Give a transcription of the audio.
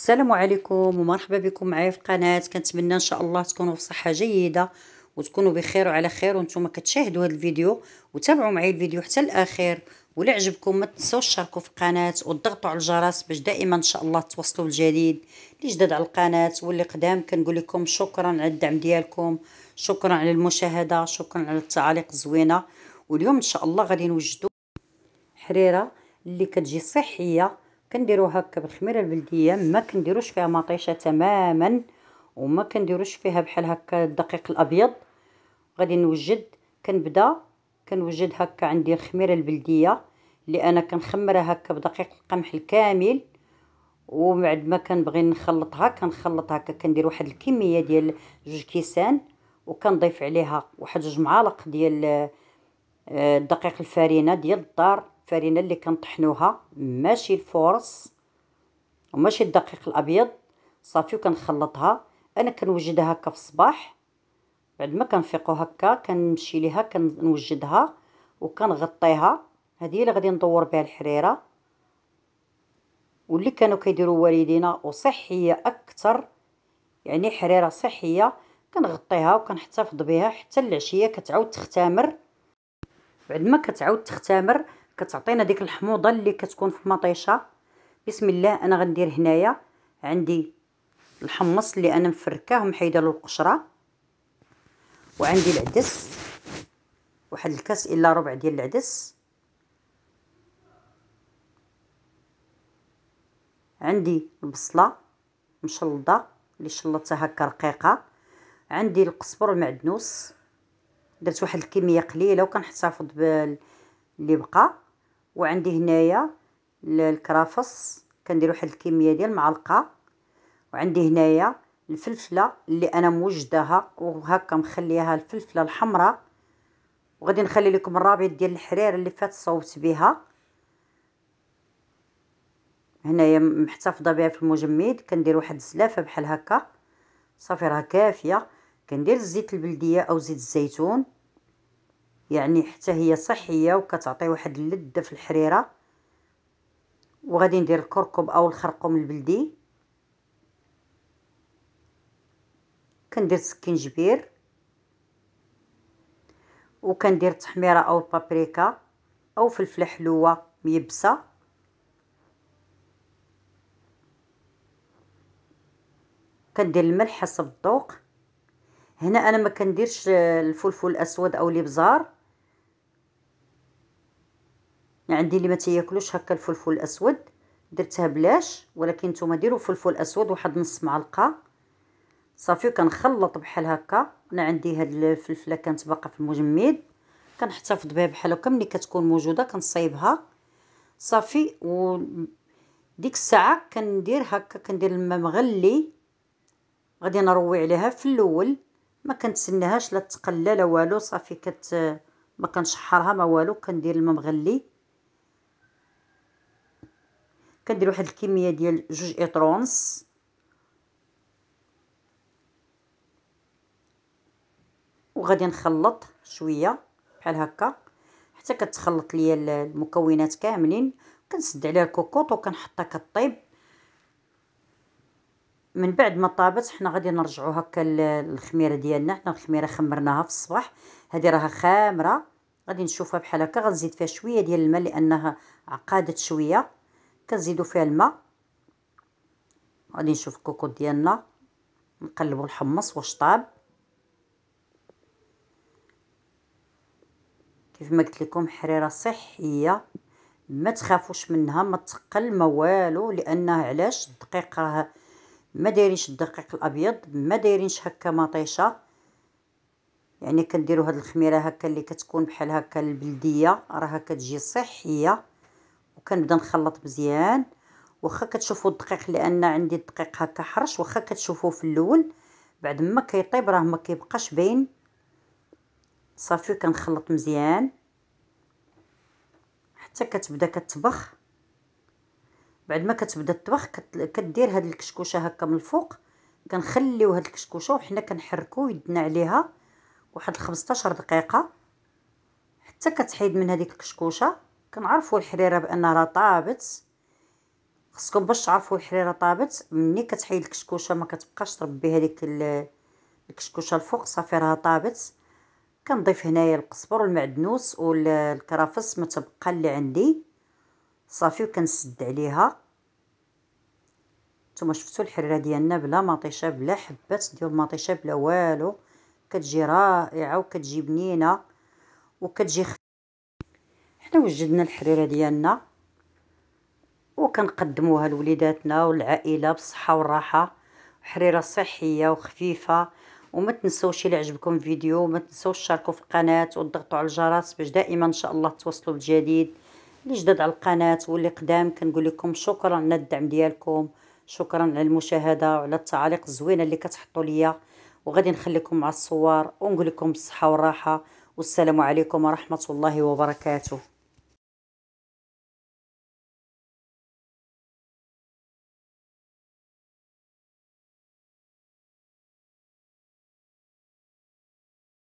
السلام عليكم ومرحبا بكم معايا في القناه كنتمنى ان شاء الله تكونوا في صحه جيده وتكونوا بخير وعلى خير وانتم كتشاهدوا هذا الفيديو وتابعوا معايا الفيديو حتى الاخير ولا عجبكم ما تنساوش تشاركوا في القناه وتضغطوا على الجرس باش دائما ان شاء الله توصلوا الجديد اللي جداد على القناه واللي قدام كنقول لكم شكرا على الدعم ديالكم شكرا على المشاهده شكرا على التعاليق الزوينه واليوم ان شاء الله غادي نوجدوا حريره اللي كتجي صحيه كنديرو هكا بالخميره البلديه ما كنديروش فيها مطيشه تماما وما كنديروش فيها بحال هكا الدقيق الابيض غادي نوجد كنبدا كنوجد هكا عندي الخميره البلديه اللي انا كنخمرها هكا بدقيق القمح الكامل وبعد ما كنبغي نخلطها كنخلط هكا كندير واحد الكميه ديال جوج كيسان وكنضيف عليها واحد جوج معالق ديال الدقيق آه، الفارينه ديال الدار الفارينه اللي كنطحنوها ماشي الفورص وماشي الدقيق الابيض صافي وكنخلطها انا كنوجدها هكا في الصباح بعد ما كنفيقو هكا كنمشي ليها كنوجدها وكنغطيها هذه اللي غادي ندور بها الحريره واللي كانوا كيديروا والدينا وصحيه اكثر يعني حريره صحيه كنغطيها وكنحتفظ بها حتى العشيه كتعاود تختمر بعد ما كتعاود تختمر كتعطينا ديك الحموضه اللي كتكون في المطيشه بسم الله انا غندير هنايا عندي الحمص اللي انا مفركاه ومحيده له القشره وعندي العدس واحد الكاس الا ربع ديال العدس عندي البصله مشلضه اللي شلطتها هكا رقيقه عندي القزبر المعدنوس درت واحد الكميه قليله وكنحتفظ باللي بقى وعندي هنايا الكرافس كندير واحد الكميه ديال معلقه وعندي هنايا الفلفله اللي انا موجدها وهكا مخليها الفلفله الحمراء وغادي نخلي لكم الرابط ديال الحرير اللي فات صوبت بها هنايا محتفظه بها في المجمد كندير واحد الزلافه بحال هكا صافي راه كافيه كندير الزيت البلديه او زيت الزيتون يعني حتى هي صحيه وكتعطي واحد اللذه في الحريره وغادي ندير الكركم او الخرقوم البلدي كندير سكينجبير وكندير التحميره او البابريكا او فلفله حلوه ميبسه كندير الملح حسب الذوق هنا انا ما كنديرش الفلفل الاسود او الابزار يعني عندي اللي ما تياكلوش هكا الفلفل الاسود درتها بلاش ولكن نتوما ديروا فلفل اسود واحد نص معلقه صافي وكنخلط بحال هكا انا عندي هاد الفلفله كانت باقا في المجمد كنحتفظ بها بحال هكا ملي كتكون موجوده كنصايبها صافي و ديك الساعه كندير هكا كندير الماء مغلي غادي نروي عليها في الاول ما كنتسناهاش لا تقلى لا والو صافي كت ما كنشحرها ما والو كندير الماء مغلي كندير واحد الكميه ديال جوج اطرونس وغادي نخلط شويه بحال هكا حتى كتخلط ليا المكونات كاملين كنسد عليها الكوكوط وكنحطها كطيب من بعد ما طابت حنا غادي نرجعو هكا الخميره ديالنا حنا الخميره خمرناها في الصباح هذه راها خامره غادي نشوفها بحال هكا غنزيد فيها شويه ديال الماء لانها عقادت شويه كنزيدو فيها الماء غادي نشوف الكوكوط ديالنا نقلبو الحمص واش طاب كيف ما قلت لكم حريره صحيه ما تخافوش منها ما تقل ما والو لانه علاش الدقيق راه ما دايرينش الدقيق الابيض ما دايرينش هكا مطيشه يعني كنديروا هاد الخميره هكا اللي كتكون بحال هكا البلديه راها كتجي صحيه وكنبدا نخلط مزيان واخا كتشوفوا الدقيق لان عندي الدقيق هكا حرش واخا كتشوفوه في الاول بعد ما كيطيب راه ما كيبقاش باين صافي كنخلط مزيان حتى كتبدا كتبخ بعد ما كتبدا الطبخ كدير هاد الكشكوشه هكا من الفوق كنخليو هاد الكشكوشه وحنا كنحركو يدنا عليها واحد 15 دقيقه حتى كتحيد من هذيك الكشكوشه كنعرفوا الحريره بانها راه طابت خصكم باش تعرفوا الحريره طابت ملي كتحيد الكشكوشه ما كتبقاش تربي هذيك الكشكوشه الفوق صافي راه طابت كنضيف هنايا القزبر والمعدنوس والكرافس ما تبقى اللي عندي صافي وكنسد عليها نتوما شفتوا الحريره ديالنا بلا مطيشه بلا حبات ديال المطيشه بلا والو كتجي رائعه وكتجي بنينه وكتجي خفيفه حنا وجدنا الحريره ديالنا وكنقدموها لوليداتنا والعائله بالصحه والراحه حريره صحيه وخفيفه وما تنسوش الى عجبكم الفيديو ما تنسوش تشاركوا في القناه وتضغطوا على الجرس باش دائما ان شاء الله توصلوا بالجديد جداد على القناه واللي قدام كنقول لكم شكرا على الدعم ديالكم شكرا على المشاهده وعلى التعاليق الزوينه اللي كتحطوا ليا وغادي نخليكم مع الصور ونقول لكم بالصحه والراحه والسلام عليكم ورحمه الله وبركاته